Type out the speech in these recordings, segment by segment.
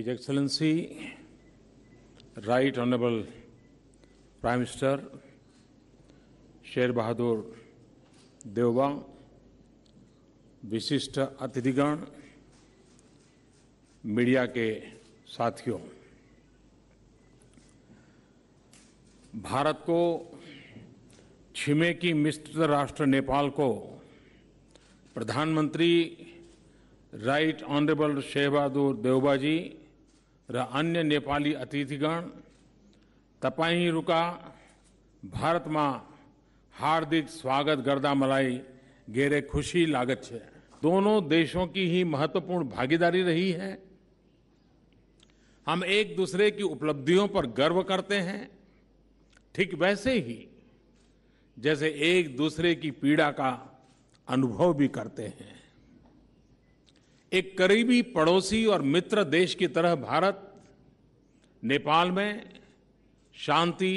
His Excellency, Right Honorable Prime Minister शेर बहादुर देवबा विशिष्ट अतिथिगण media के साथियों भारत को छिमे की मिश्र राष्ट्र नेपाल को प्रधानमंत्री राइट ऑनरेबल शेहबहादुर देवबा जी र अन्य नेपाली अतिथिगण रुका भारत में हार्दिक स्वागत गर्दा मलाई ગેરે खुशी लागत छे दोनों देशों की ही महत्वपूर्ण भागीदारी रही है हम एक दूसरे की उपलब्धियों पर गर्व करते हैं ठीक वैसे ही जैसे एक दूसरे की पीड़ा का अनुभव भी करते हैं एक करीबी पड़ोसी और मित्र देश की तरह भारत नेपाल में शांति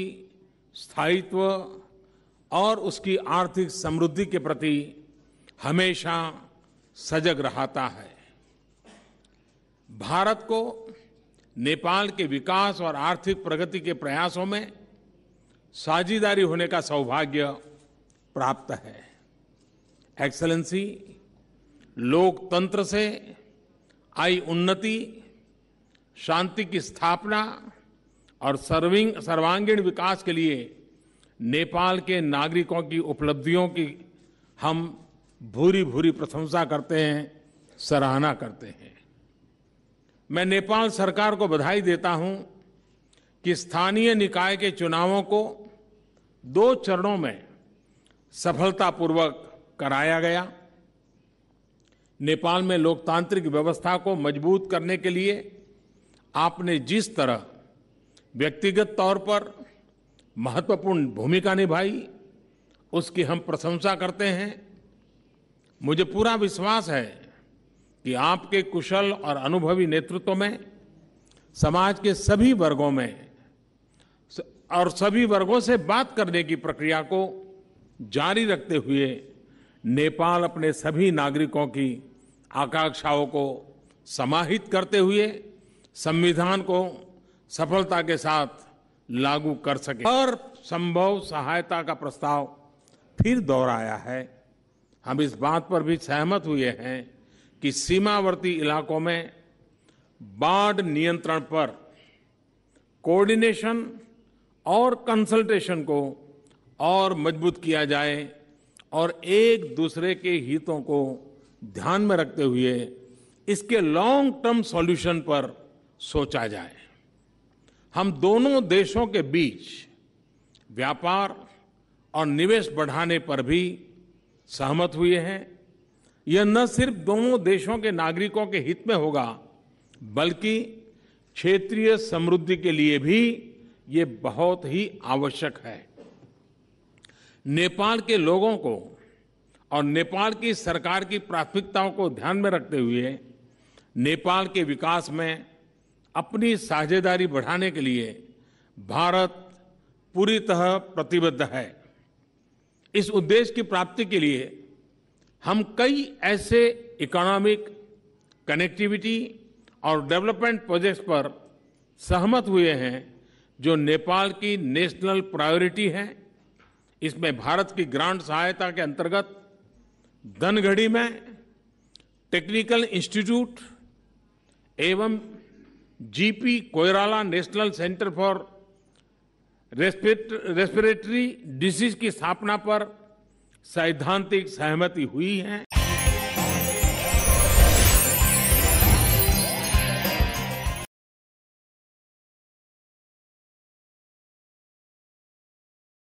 स्थायित्व और उसकी आर्थिक समृद्धि के प्रति हमेशा सजग रहता है भारत को नेपाल के विकास और आर्थिक प्रगति के प्रयासों में साझेदारी होने का सौभाग्य प्राप्त है एक्सलेंसी लोकतंत्र से आई उन्नति शांति की स्थापना और सर्विंग सर्वांगीण विकास के लिए नेपाल के नागरिकों की उपलब्धियों की हम भूरी भूरी प्रशंसा करते हैं सराहना करते हैं मैं नेपाल सरकार को बधाई देता हूं कि स्थानीय निकाय के चुनावों को दो चरणों में सफलतापूर्वक कराया गया नेपाल में लोकतांत्रिक व्यवस्था को मजबूत करने के लिए आपने जिस तरह व्यक्तिगत तौर पर महत्वपूर्ण भूमिका निभाई उसकी हम प्रशंसा करते हैं मुझे पूरा विश्वास है कि आपके कुशल और अनुभवी नेतृत्व में समाज के सभी वर्गों में और सभी वर्गों से बात करने की प्रक्रिया को जारी रखते हुए नेपाल अपने सभी नागरिकों की आकांक्षाओं को समाहित करते हुए संविधान को सफलता के साथ लागू कर सके और संभव सहायता का प्रस्ताव फिर दोहराया है हम इस बात पर भी सहमत हुए हैं कि सीमावर्ती इलाकों में बाढ़ नियंत्रण पर कोऑर्डिनेशन और कंसल्टेशन को और मजबूत किया जाए और एक दूसरे के हितों को ध्यान में रखते हुए इसके लॉन्ग टर्म सॉल्यूशन पर सोचा जाए हम दोनों देशों के बीच व्यापार और निवेश बढ़ाने पर भी सहमत हुए हैं यह न सिर्फ दोनों देशों के नागरिकों के हित में होगा बल्कि क्षेत्रीय समृद्धि के लिए भी ये बहुत ही आवश्यक है नेपाल के लोगों को और नेपाल की सरकार की प्राथमिकताओं को ध्यान में रखते हुए नेपाल के विकास में अपनी साझेदारी बढ़ाने के लिए भारत पूरी तरह प्रतिबद्ध है इस उद्देश्य की प्राप्ति के लिए हम कई ऐसे इकोनॉमिक कनेक्टिविटी और डेवलपमेंट प्रोजेक्ट्स पर सहमत हुए हैं जो नेपाल की नेशनल प्रायोरिटी है इसमें भारत की ग्रांट सहायता के अंतर्गत धनगढ़ी में टेक्निकल इंस्टीट्यूट एवं GP Koirala national centre for respiratory disease की स्थापना पर सैद्धांतिक सहमति हुई है